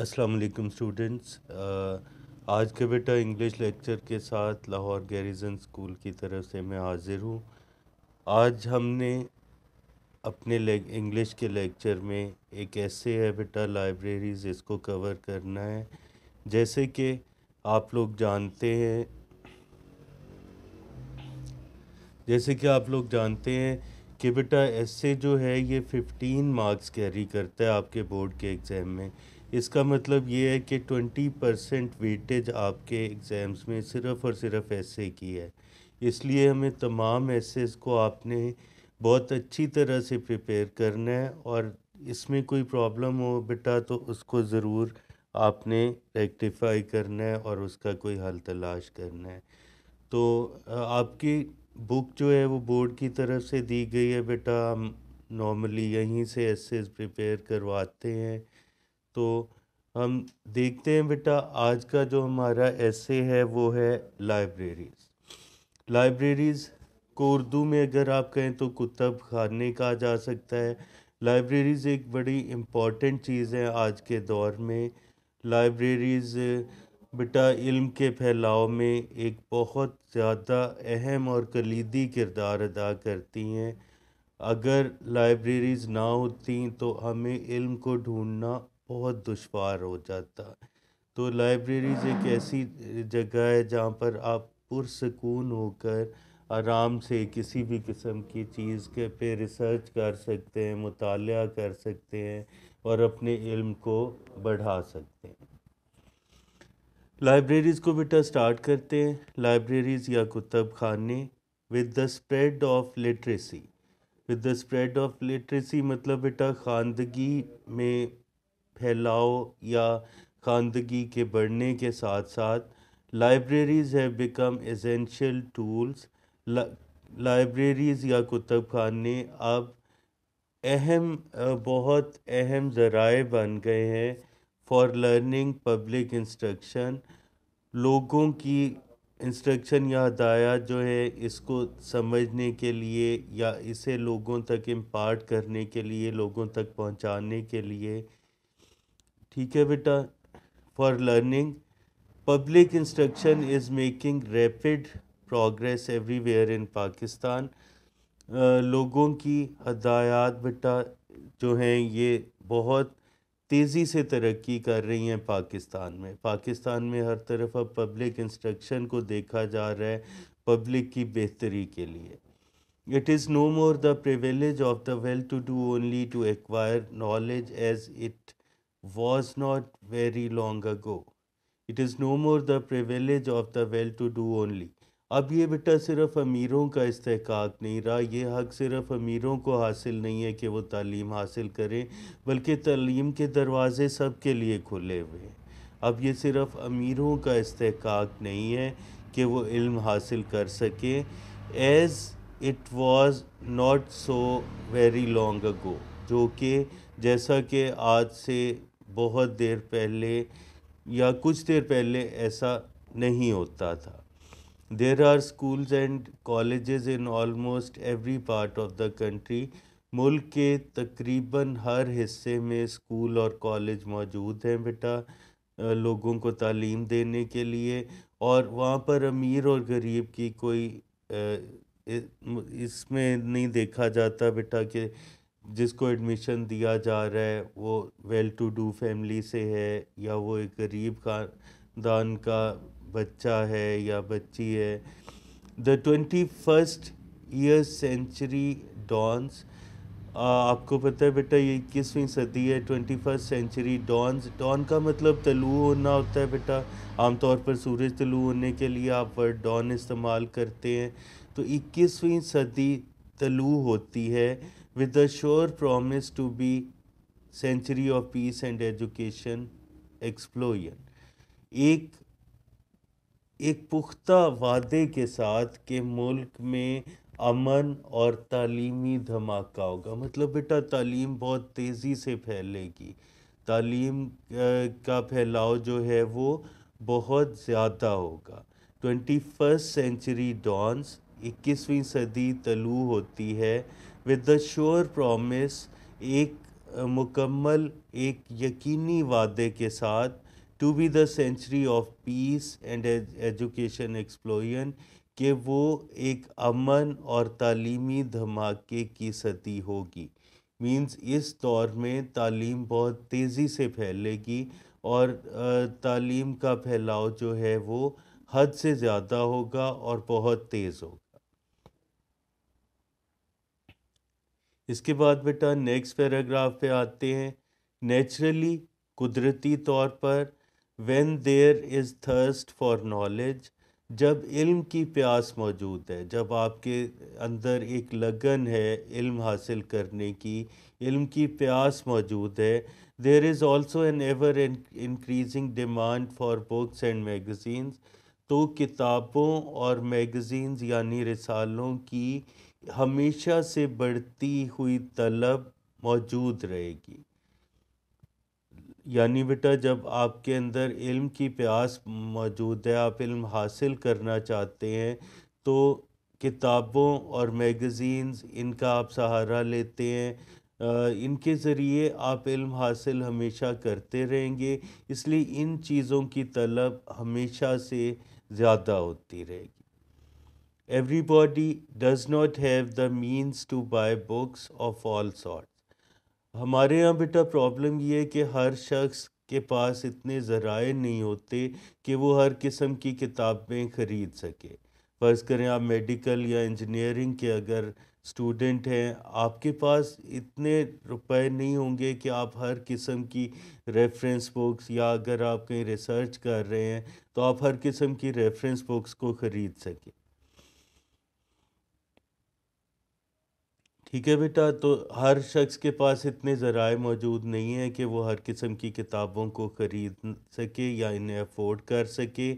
अस्सलाम वालेकुम स्टूडेंट्स आज के बेटा इंग्लिश लेक्चर के साथ लाहौर गैरिजन स्कूल की तरफ से मैं हाजिर हूँ आज हमने अपने इंग्लिश के लेक्चर में एक ऐसे है बेटा लाइब्रेरीज इसको कवर करना है जैसे कि आप लोग जानते हैं जैसे कि आप लोग जानते हैं कि बेटा ऐसे जो है ये 15 मार्क्स कैरी करता है आपके बोर्ड के एग्ज़ाम में इसका मतलब ये है कि ट्वेंटी परसेंट वेटेज आपके एग्ज़ाम्स में सिर्फ़ और सिर्फ ऐसे की है इसलिए हमें तमाम एसेज को आपने बहुत अच्छी तरह से प्रिपेयर करना है और इसमें कोई प्रॉब्लम हो बेटा तो उसको ज़रूर आपने रेक्टिफाई करना है और उसका कोई हल तलाश करना है तो आपकी बुक जो है वो बोर्ड की तरफ से दी गई है बेटा हम नॉर्मली यहीं से एसेज प्रिपेयर करवाते हैं तो हम देखते हैं बेटा आज का जो हमारा ऐसे है वो है लाइब्रेरीज़ लाइब्रेरीज़ को उर्दू में अगर आप कहें तो कुतब खाने कहा जा सकता है लाइब्रेरीज़ एक बड़ी इम्पॉर्टेंट चीज़ है आज के दौर में लाइब्रेरीज़ बेटा इल्म के फैलाव में एक बहुत ज़्यादा अहम और कलीदी किरदार अदा करती हैं अगर लाइब्रेरीज़ ना होती तो हमें इल्म को ढूंढना बहुत दुशवार हो जाता तो लाइब्रेरीज एक ऐसी जगह है जहाँ पर आप पुरसकून होकर आराम से किसी भी किस्म की चीज़ के पे रिसर्च कर सकते हैं मुताल कर सकते हैं और अपने इल्म को बढ़ा सकते हैं लाइब्रेरीज़ को बेटा स्टार्ट करते हैं लाइब्रेरीज़ या कुतब खाने with the spread of literacy with the spread of literacy मतलब बेटा खानदगी में फैलाव या खानदगी के बढ़ने के साथ साथ libraries have become essential tools libraries या कुतब खाने अब अहम बहुत अहम ज़राए बन गए हैं फॉर लर्निंग पब्लिक इंस्ट्रक्शन लोगों की इंस्ट्रक्शन या हदायत जो है इसको समझने के लिए या इसे लोगों तक इम्पार्ट करने के लिए लोगों तक पहुंचाने के लिए ठीक है बेटा for learning public instruction is making rapid progress everywhere in Pakistan लोगों की हदायत बेटा जो हैं ये बहुत तेज़ी से तरक्की कर रही हैं पाकिस्तान में पाकिस्तान में हर तरफ अब पब्लिक इंस्ट्रक्शन को देखा जा रहा है पब्लिक की बेहतरी के लिए it is no more the privilege of the well to do only to acquire knowledge as it was not very long ago. It is no more the privilege of the well to do only. अब ये बेटा सिर्फ अमीरों का इस्तेकाक नहीं रहा ये हक सिर्फ अमीरों को हासिल नहीं है कि वो तालीम हासिल करें बल्कि तालीम के दरवाज़े सब के लिए खुले हुए हैं अब ये सिर्फ अमीरों का इस्तेकाक नहीं है कि वो इल्म हासिल कर सकें as it was not so very long ago जो कि जैसा कि आज से बहुत देर पहले या कुछ देर पहले ऐसा नहीं होता था there are schools and college in almost every part of the country मुल्क के तकरीबन हर हिस्से में स्कूल और कॉलेज मौजूद हैं बेटा लोगों को तालीम देने के लिए और वहाँ पर अमीर और गरीब की कोई इसमें नहीं देखा जाता बेटा कि जिसको एडमिशन दिया जा रहा है वो वेल टू डू फैमिली से है या वो एक गरीब खानदान का बच्चा है या बच्ची है the twenty first year century dawns आपको पता है बेटा ये इक्कीसवीं सदी है twenty first century dawns dawn का मतलब तलु होना होता है बेटा आमतौर पर सूरज तलु होने के लिए आप वर्ड डॉन इस्तेमाल करते हैं तो इक्कीसवीं सदी तलु होती है with the sure promise to be century of peace and education explosion एक एक पुख्ता वादे के साथ के मुल्क में अमन और तालीमी धमाका होगा मतलब बेटा तालीम बहुत तेज़ी से फैलेगी तालीम का फैलाव जो है वो बहुत ज़्यादा होगा ट्वेंटी फर्स्ट सेंचुरी डॉन्स इक्कीसवीं सदी तलू होती है विद द श्योर प्रॉमिस एक मुकम्मल एक यकीनी वादे के साथ to be the century of peace and education explosion के वो एक अमन और तालीमी धमाके की सती होगी मीन्स इस दौर में तालीम बहुत तेज़ी से फैलेगी और तालीम का फैलाव जो है वो हद से ज़्यादा होगा और बहुत तेज़ होगा इसके बाद बेटा नेक्स्ट पैराग्राफ पे आते हैं नेचुरली कुदरती तौर पर when there is thirst for knowledge जब इल्म की प्यास मौजूद है जब आपके अंदर एक लगन है इल्म हासिल करने की इल्म की प्यास मौजूद है there is also an ever increasing demand for books and magazines तो किताबों और मैगज़ीन्स यानी रिसालों की हमेशा से बढ़ती हुई तलब मौजूद रहेगी यानी बेटा जब आपके अंदर इल्म की प्यास मौजूद है आप इल्म हासिल करना चाहते हैं तो किताबों और मैगज़ीन्स इनका आप सहारा लेते हैं इनके ज़रिए आप इल्म हासिल हमेशा करते रहेंगे इसलिए इन चीज़ों की तलब हमेशा से ज़्यादा होती रहेगी everybody does not have the means to buy books of all sorts हमारे यहाँ बेटा प्रॉब्लम ये है कि हर शख्स के पास इतने ज़राए नहीं होते कि वो हर किस्म की किताबें ख़रीद सके फ़र्ज़ करें आप मेडिकल या इंजीनियरिंग के अगर स्टूडेंट हैं आपके पास इतने रुपए नहीं होंगे कि आप हर किस्म की रेफरेंस बुक्स या अगर आप कहीं रिसर्च कर रहे हैं तो आप हर किस्म की रेफरेंस बुक्स को ख़रीद सकें ठीक है बेटा तो हर शख्स के पास इतने ज़राए मौजूद नहीं हैं कि वो हर किस्म की किताबों को ख़रीद सके या इन्हें अफोर्ड कर सके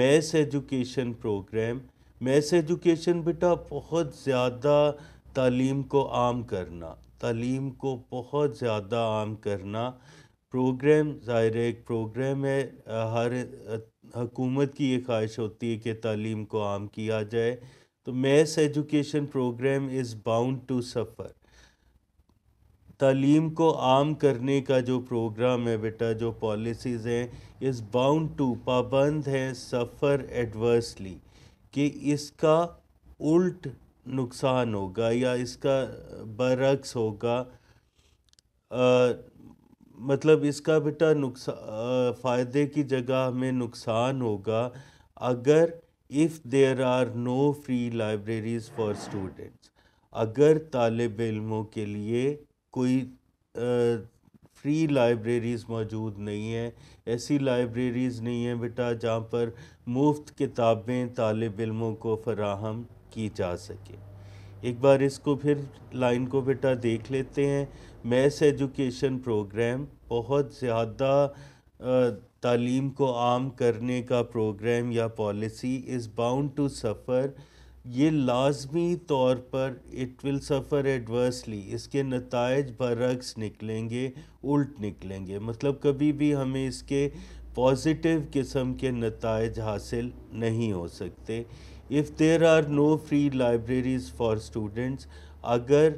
mass education programme mass education बेटा बहुत ज़्यादा तालीम को आम करना तालीम को बहुत ज़्यादा आम करना प्रोग्राम ज़ाहिर एक प्रोग्राम है हर हकूमत की ये ख्वाहिश होती है कि तालीम को आम किया जाए तो mass education programme is bound to suffer तालीम को आम करने का जो प्रोग्राम है बेटा जो पॉलिसीज़ हैं इज़ बाउंड टू पाबंद है सफ़र एडवर्सली कि इसका उल्ट नुकसान होगा या इसका बरक्स होगा आ, मतलब इसका बेटा नुकसान फ़ायदे की जगह में नुकसान होगा अगर if there are no free libraries for students अगर तालब इलमों के लिए कोई फ्री लाइब्रेरीज़ मौजूद नहीं है ऐसी लाइब्रेरीज़ नहीं है बेटा जहाँ पर मुफ्त किताबें तालब इलमों को फराहम की जा सके एक बार इसको फिर लाइन को बेटा देख लेते हैं मैथ एजुकेशन प्रोग्राम बहुत ज़्यादा तालीम को आम करने का प्रोग्राम या policy is bound to suffer ये लाजमी तौर पर इट विल सफ़र एडवर्सली इसके नतज बरक्स निकलेंगे उल्ट निकलेंगे मतलब कभी भी हमें इसके पॉजिटिव किस्म के नतज हासिल नहीं हो सकते if there are no free libraries for students अगर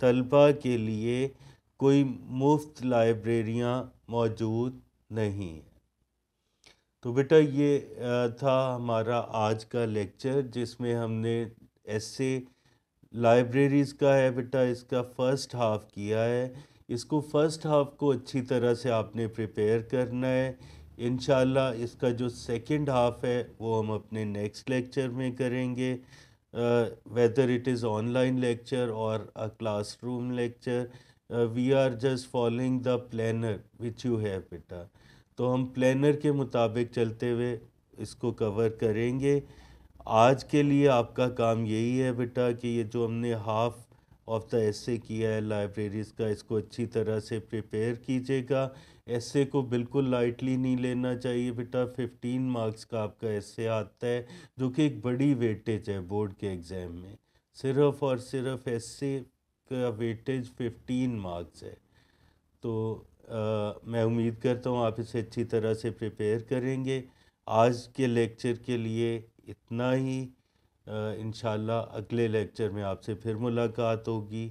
तलबा के लिए कोई मुफ्त लाइब्रेरियाँ मौजूद नहीं है तो बेटा ये था हमारा आज का लेक्चर जिसमें हमने ऐसे लाइब्रेरीज़ का है बेटा इसका फ़र्स्ट हाफ किया है इसको फ़र्स्ट हाफ को अच्छी तरह से आपने प्रिपेयर करना है इन इसका जो सेकंड हाफ है वो हम अपने नेक्स्ट लेक्चर में करेंगे whether it is online lecture और a classroom lecture uh, we are just following the planner which you have beta तो हम प्लानर के मुताबिक चलते हुए इसको कवर करेंगे आज के लिए आपका काम यही है बेटा कि ये जो हमने हाफ ऑफ द एसे किया है लाइब्रेरीज़ का इसको अच्छी तरह से प्रिपेयर कीजिएगा ऐसे को बिल्कुल लाइटली नहीं लेना चाहिए बेटा फिफ्टीन मार्क्स का आपका ऐसे आता है जो कि एक बड़ी वेटेज है बोर्ड के एग्ज़ाम में सिर्फ और सिर्फ ऐसे का वेटेज 15 मार्क्स है तो आ, मैं उम्मीद करता हूँ आप इसे अच्छी तरह से प्रिपेयर करेंगे आज के लेक्चर के लिए इतना ही इन अगले लेक्चर में आपसे फिर मुलाकात होगी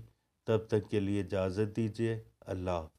तब तक के लिए इजाज़त दीजिए अल्लाह